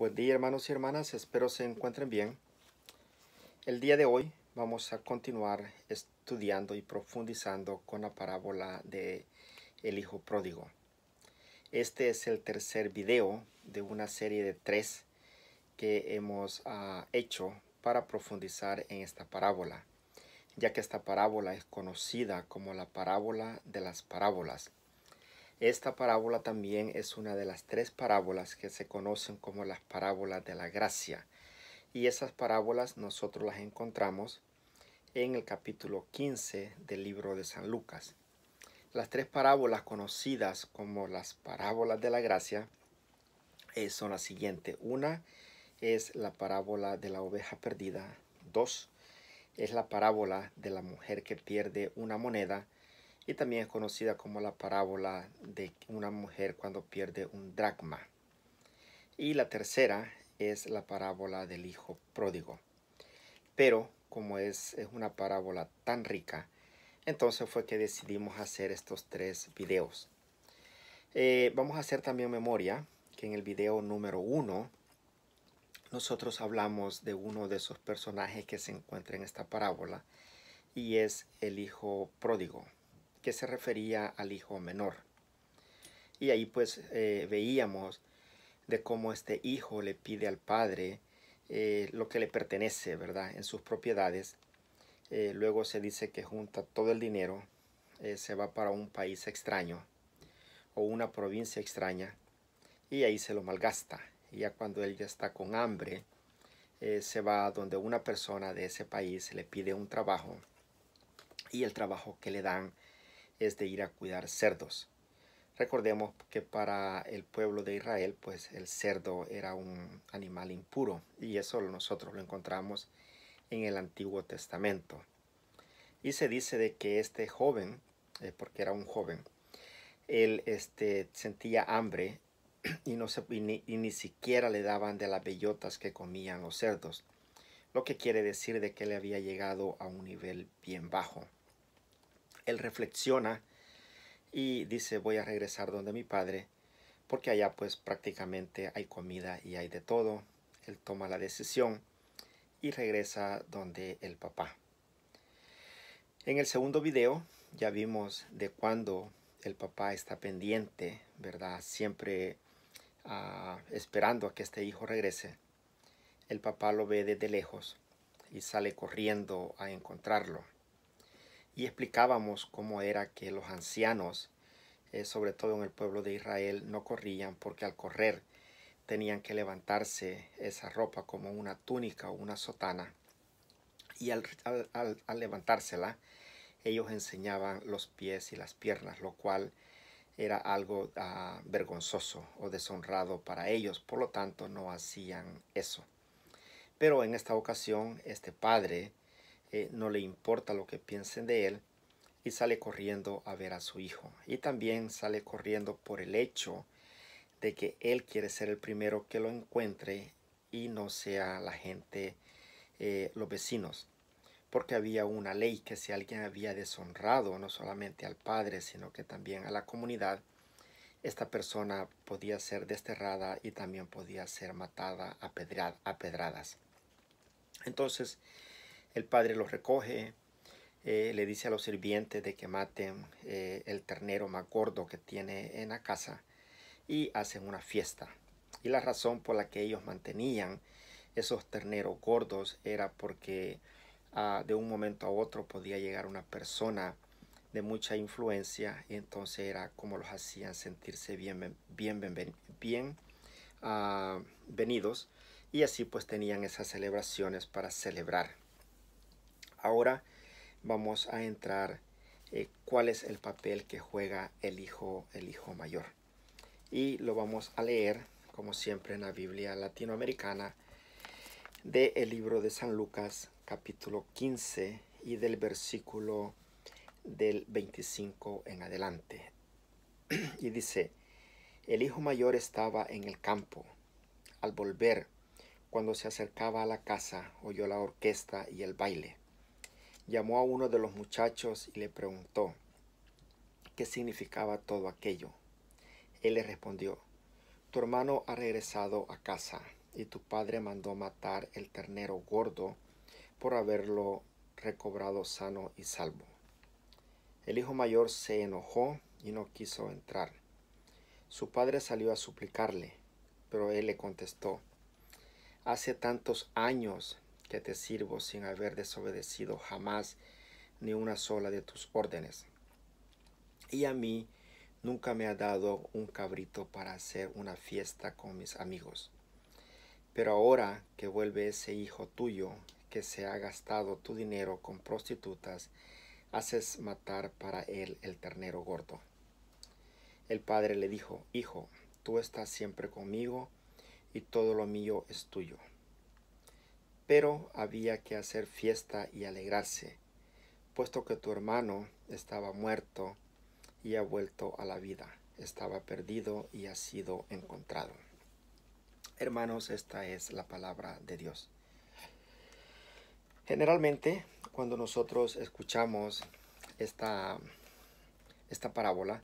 Buen día hermanos y hermanas, espero se encuentren bien. El día de hoy vamos a continuar estudiando y profundizando con la parábola de el hijo pródigo. Este es el tercer video de una serie de tres que hemos ah, hecho para profundizar en esta parábola, ya que esta parábola es conocida como la parábola de las parábolas esta parábola también es una de las tres parábolas que se conocen como las parábolas de la gracia. Y esas parábolas nosotros las encontramos en el capítulo 15 del libro de San Lucas. Las tres parábolas conocidas como las parábolas de la gracia eh, son las siguientes. Una es la parábola de la oveja perdida. Dos es la parábola de la mujer que pierde una moneda y también es conocida como la parábola de una mujer cuando pierde un dracma. Y la tercera es la parábola del hijo pródigo. Pero como es, es una parábola tan rica, entonces fue que decidimos hacer estos tres videos. Eh, vamos a hacer también memoria que en el video número uno nosotros hablamos de uno de esos personajes que se encuentra en esta parábola y es el hijo pródigo que se refería al hijo menor. Y ahí pues eh, veíamos de cómo este hijo le pide al padre eh, lo que le pertenece, ¿verdad? En sus propiedades. Eh, luego se dice que junta todo el dinero, se va para un país extraño o una provincia extraña y ahí se lo malgasta. Y ya cuando él ya está con hambre, se va donde una persona de ese país le pide un trabajo y el trabajo que le dan es de ir a cuidar cerdos. Recordemos que para el pueblo de Israel, pues el cerdo era un animal impuro y eso nosotros lo encontramos en el Antiguo Testamento. Y se dice de que este joven, eh, porque era un joven, él este, sentía hambre y, no se, ni, y ni siquiera le daban de las bellotas que comían los cerdos, lo que quiere decir de que le había llegado a un nivel bien bajo él reflexiona y dice voy a regresar donde mi padre porque allá pues prácticamente hay comida y hay de todo. Él toma la decisión y regresa donde el papá. En el segundo video ya vimos de cuando el papá está pendiente, ¿verdad? Siempre ah, esperando a que este hijo regrese. El papá lo ve desde lejos y sale corriendo a encontrarlo y explicábamos cómo era que los ancianos, eh, sobre todo en el pueblo de Israel, no corrían porque al correr tenían que levantarse esa ropa como una túnica o una sotana y al, levantársela ellos enseñaban los pies y las piernas, lo cual era algo ah, vergonzoso o deshonrado para ellos, por lo tanto no hacían eso. Pero en esta ocasión este padre eh, no le importa lo que piensen de él y sale corriendo a ver a su hijo. Y también sale corriendo por el hecho de que él quiere ser el primero que lo encuentre y no sea la gente, eh, los vecinos. Porque había una ley que si alguien había deshonrado no solamente al padre, sino que también a la comunidad, esta persona podía ser desterrada y también podía ser matada a pedradas. Entonces, el padre los recoge, eh, le dice a los sirvientes de que maten eh, el ternero más gordo que tiene en la casa y hacen una fiesta. Y la razón por la que ellos mantenían esos terneros gordos era porque ah, de un momento a otro podía llegar una persona de mucha influencia y entonces era como los hacían sentirse bien, bien, bien, ah, venidos y así pues tenían esas celebraciones para celebrar. Ahora vamos a entrar eh, cuál es el papel que juega el hijo, el hijo mayor. Y lo vamos a leer, como siempre, en la Biblia latinoamericana, del el libro de San Lucas, capítulo 15, y del versículo del 25 en adelante. y dice, el hijo mayor estaba en el campo. Al volver, cuando se acercaba a la casa, oyó la orquesta y el baile llamó a uno de los muchachos y le preguntó qué significaba todo aquello. Él le respondió, tu hermano ha regresado a casa y tu padre mandó matar el ternero gordo por haberlo recobrado sano y salvo. El hijo mayor se enojó y no quiso entrar. Su padre salió a suplicarle, pero él le contestó, Hace tantos años que te sirvo sin haber desobedecido jamás ni una sola de tus órdenes. Y a mí nunca me ha dado un cabrito para hacer una fiesta con mis amigos. Pero ahora que vuelve ese hijo tuyo que se ha gastado tu dinero con prostitutas, haces matar para él el ternero gordo. El padre le dijo, Hijo, tú estás siempre conmigo y todo lo mío es tuyo. Pero había que hacer fiesta y alegrarse, puesto que tu hermano estaba muerto y ha vuelto a la vida, estaba perdido y ha sido encontrado. Hermanos, esta es la palabra de Dios. Generalmente, cuando nosotros escuchamos esta, esta parábola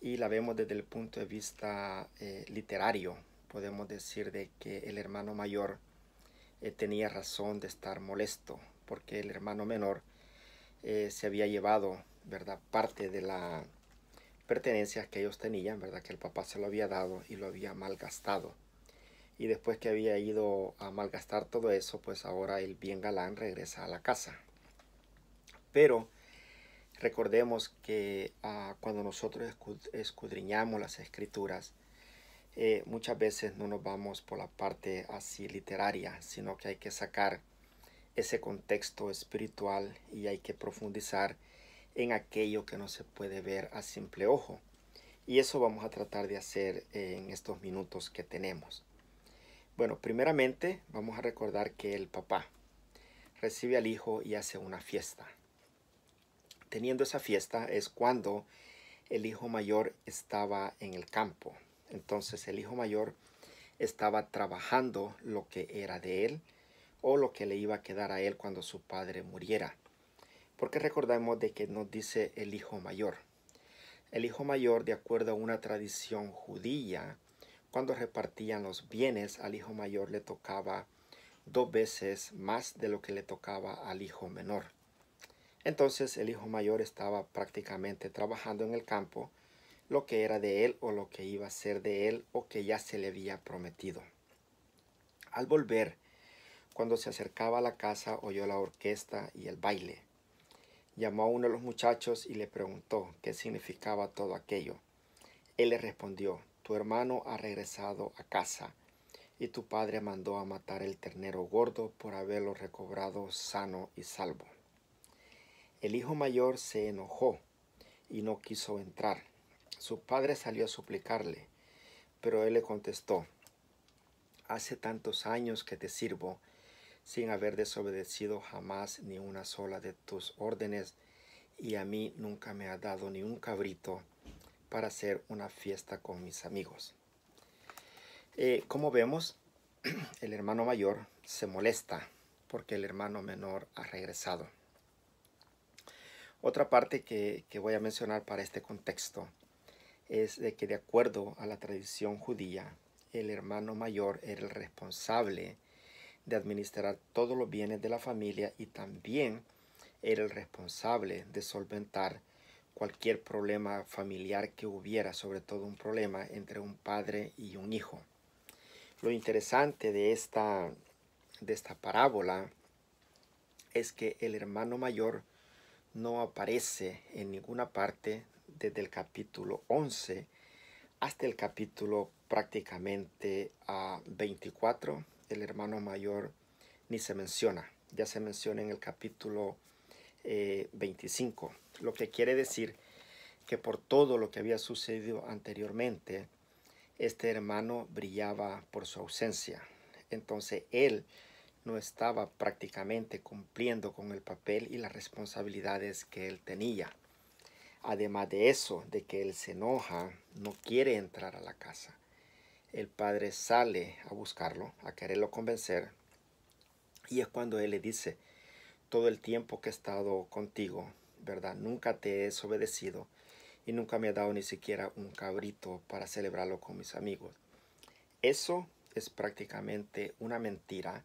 y la vemos desde el punto de vista eh, literario, podemos decir de que el hermano mayor eh, tenía razón de estar molesto porque el hermano menor eh, se había llevado, ¿verdad? Parte de la pertenencia que ellos tenían, ¿verdad? Que el papá se lo había dado y lo había malgastado. Y después que había ido a malgastar todo eso, pues ahora el bien galán regresa a la casa. Pero recordemos que ah, cuando nosotros escudriñamos las escrituras, eh, muchas veces no nos vamos por la parte así literaria, sino que hay que sacar ese contexto espiritual y hay que profundizar en aquello que no se puede ver a simple ojo. Y eso vamos a tratar de hacer eh, en estos minutos que tenemos. Bueno, primeramente vamos a recordar que el papá recibe al hijo y hace una fiesta. Teniendo esa fiesta es cuando el hijo mayor estaba en el campo, entonces el hijo mayor estaba trabajando lo que era de él o lo que le iba a quedar a él cuando su padre muriera. Porque recordemos de que nos dice el hijo mayor. El hijo mayor, de acuerdo a una tradición judía, cuando repartían los bienes al hijo mayor le tocaba dos veces más de lo que le tocaba al hijo menor. Entonces el hijo mayor estaba prácticamente trabajando en el campo lo que era de él o lo que iba a ser de él o que ya se le había prometido. Al volver, cuando se acercaba a la casa, oyó la orquesta y el baile. Llamó a uno de los muchachos y le preguntó qué significaba todo aquello. Él le respondió, tu hermano ha regresado a casa y tu padre mandó a matar el ternero gordo por haberlo recobrado sano y salvo. El hijo mayor se enojó y no quiso entrar. Su padre salió a suplicarle, pero él le contestó, hace tantos años que te sirvo sin haber desobedecido jamás ni una sola de tus órdenes y a mí nunca me ha dado ni un cabrito para hacer una fiesta con mis amigos. Eh, como vemos, el hermano mayor se molesta porque el hermano menor ha regresado. Otra parte que voy a mencionar para este contexto es de que de acuerdo a la tradición judía, el hermano mayor era el responsable de administrar todos los bienes de la familia y también era el responsable de solventar cualquier problema familiar que hubiera, sobre todo un problema entre un padre y un hijo. Lo interesante de esta, de esta parábola es que el hermano mayor no aparece en ninguna parte desde el capítulo 11 hasta el capítulo prácticamente a 24. El hermano mayor ni se menciona, ya se menciona en el capítulo 25, eh, lo que quiere decir que por todo lo que había sucedido anteriormente, este hermano brillaba por su ausencia. Entonces él no estaba prácticamente cumpliendo con el papel y las responsabilidades que él tenía. Además de eso, de que él se enoja, no quiere entrar a la casa. El padre sale a buscarlo, a quererlo convencer. Y es cuando él le dice, todo el tiempo que he estado contigo, ¿verdad? Nunca te he desobedecido y nunca me ha dado ni siquiera un cabrito para celebrarlo con mis amigos. Eso es prácticamente una mentira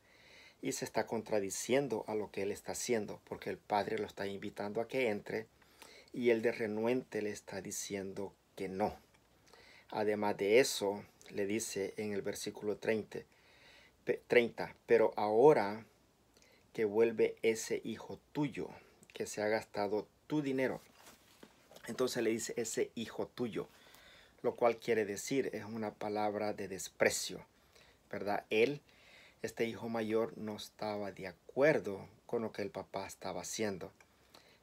y se está contradiciendo a lo que él está haciendo, porque el Padre lo está invitando a que entre y el de renuente le está diciendo que no. Además de eso, le dice en el versículo 30, 30 pero ahora que vuelve ese hijo tuyo, que se ha gastado tu dinero. Entonces le dice ese hijo tuyo, lo cual quiere decir, es una palabra de desprecio, ¿verdad? Él, este hijo mayor, no estaba de acuerdo con lo que el papá estaba haciendo.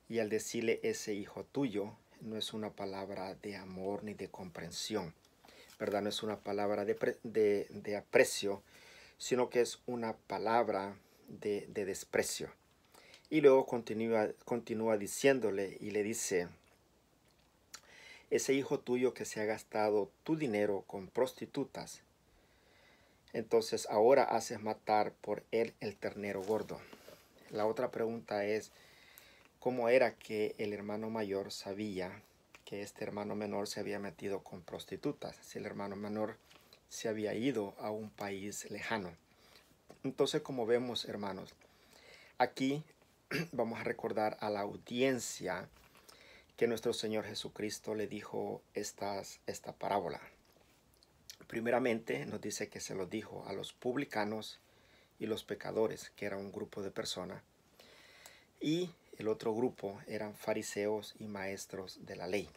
Y al decirle ese hijo tuyo, no es una palabra de amor ni de comprensión, ¿verdad? No es una palabra de, aprecio, sino que es una palabra de, desprecio. Y luego continúa, continúa diciéndole y le dice, ese hijo tuyo que se ha gastado tu dinero con prostitutas, entonces ahora haces matar por él el ternero gordo. La otra pregunta es, cómo era que el hermano mayor sabía que este hermano menor se había metido con prostitutas, si el hermano menor se había ido a un país lejano. Entonces, como vemos, hermanos, aquí vamos a recordar a la audiencia que nuestro Señor Jesucristo le dijo estas, esta parábola. Primeramente nos dice que se lo dijo a los publicanos y los pecadores, que era un grupo de personas. Y el otro grupo eran fariseos y maestros de la ley.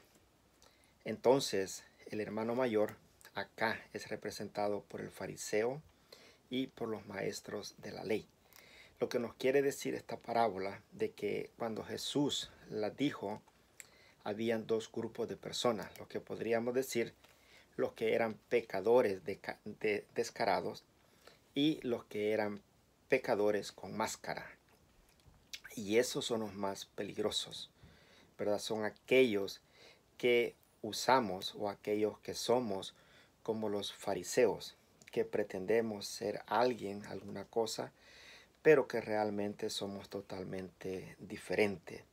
Entonces, el hermano mayor acá es representado por el fariseo y por los maestros de la ley. Lo que nos quiere decir esta parábola de que cuando Jesús la dijo, habían dos grupos de personas, lo que podríamos decir los que eran pecadores descarados y los que eran pecadores con máscara, y esos son los más peligrosos, ¿verdad? Son aquellos que usamos o aquellos que somos como los fariseos, que pretendemos ser alguien, alguna cosa, pero que realmente somos totalmente diferentes.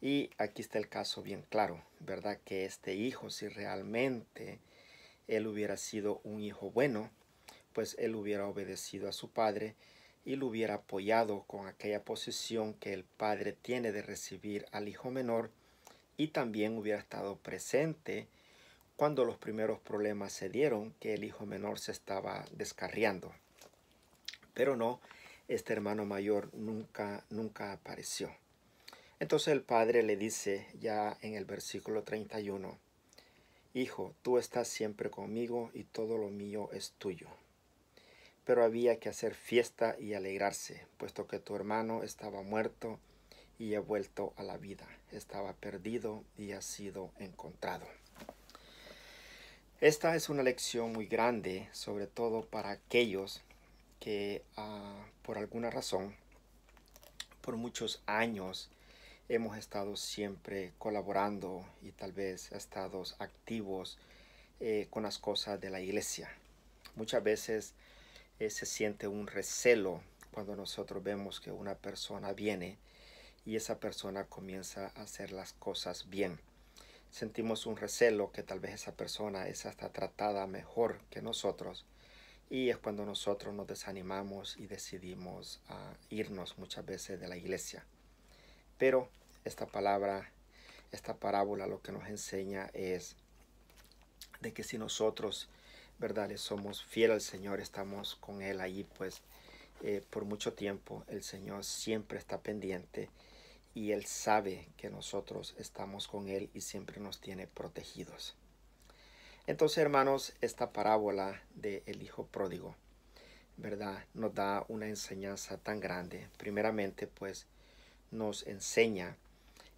Y aquí está el caso bien claro, ¿verdad? Que este hijo, si realmente él hubiera sido un hijo bueno, pues él hubiera obedecido a su padre y lo hubiera apoyado con aquella posición que el padre tiene de recibir al hijo menor y también hubiera estado presente cuando los primeros problemas se dieron que el hijo menor se estaba descarriando. Pero no, este hermano mayor nunca, nunca apareció. Entonces el padre le dice ya en el versículo 31, Hijo, tú estás siempre conmigo y todo lo mío es tuyo pero había que hacer fiesta y alegrarse, puesto que tu hermano estaba muerto y ha vuelto a la vida, estaba perdido y ha sido encontrado. Esta es una lección muy grande, sobre todo para aquellos que ah, por alguna razón, por muchos años, hemos estado siempre colaborando y tal vez estados activos eh, con las cosas de la iglesia. Muchas veces se siente un recelo cuando nosotros vemos que una persona viene y esa persona comienza a hacer las cosas bien. Sentimos un recelo que tal vez esa persona es hasta tratada mejor que nosotros y es cuando nosotros nos desanimamos y decidimos ah, irnos muchas veces de la iglesia. Pero esta palabra, esta parábola lo que nos enseña es de que si nosotros ¿verdad? Le somos fiel al Señor, estamos con Él ahí, pues, eh, por mucho tiempo. El Señor siempre está pendiente y Él sabe que nosotros estamos con Él y siempre nos tiene protegidos. Entonces, hermanos, esta parábola del el Hijo Pródigo, ¿verdad? Nos da una enseñanza tan grande. Primeramente, pues, nos enseña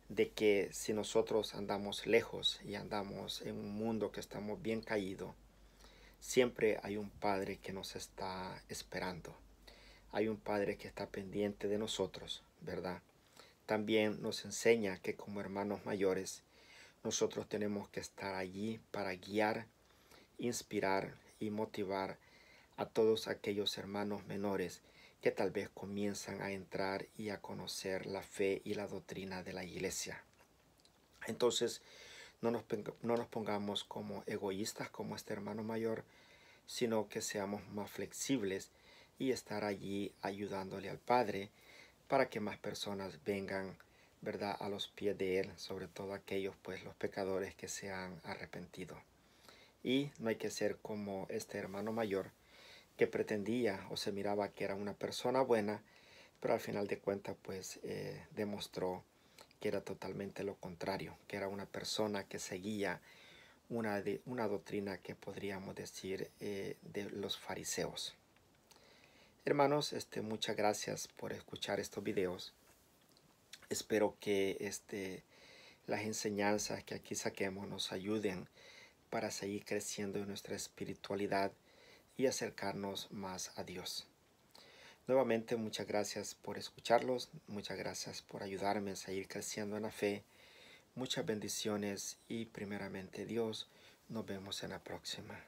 de que si nosotros andamos lejos y andamos en un mundo que estamos bien caído, siempre hay un Padre que nos está esperando. Hay un Padre que está pendiente de nosotros, ¿verdad? También nos enseña que como hermanos mayores, nosotros tenemos que estar allí para guiar, inspirar y motivar a todos aquellos hermanos menores que tal vez comienzan a entrar y a conocer la fe y la doctrina de la iglesia. Entonces, no nos, pongamos como egoístas, como este hermano mayor, sino que seamos más flexibles y estar allí ayudándole al Padre para que más personas vengan, ¿verdad?, a los pies de Él, sobre todo aquellos, pues, los pecadores que se han arrepentido. Y no hay que ser como este hermano mayor que pretendía o se miraba que era una persona buena, pero al final de cuentas, pues, eh, demostró que era totalmente lo contrario, que era una persona que seguía una, una doctrina que podríamos decir eh, de los fariseos. Hermanos, este, muchas gracias por escuchar estos videos. Espero que este, las enseñanzas que aquí saquemos nos ayuden para seguir creciendo en nuestra espiritualidad y acercarnos más a Dios. Nuevamente muchas gracias por escucharlos, muchas gracias por ayudarme a seguir creciendo en la fe. Muchas bendiciones y primeramente Dios, nos vemos en la próxima.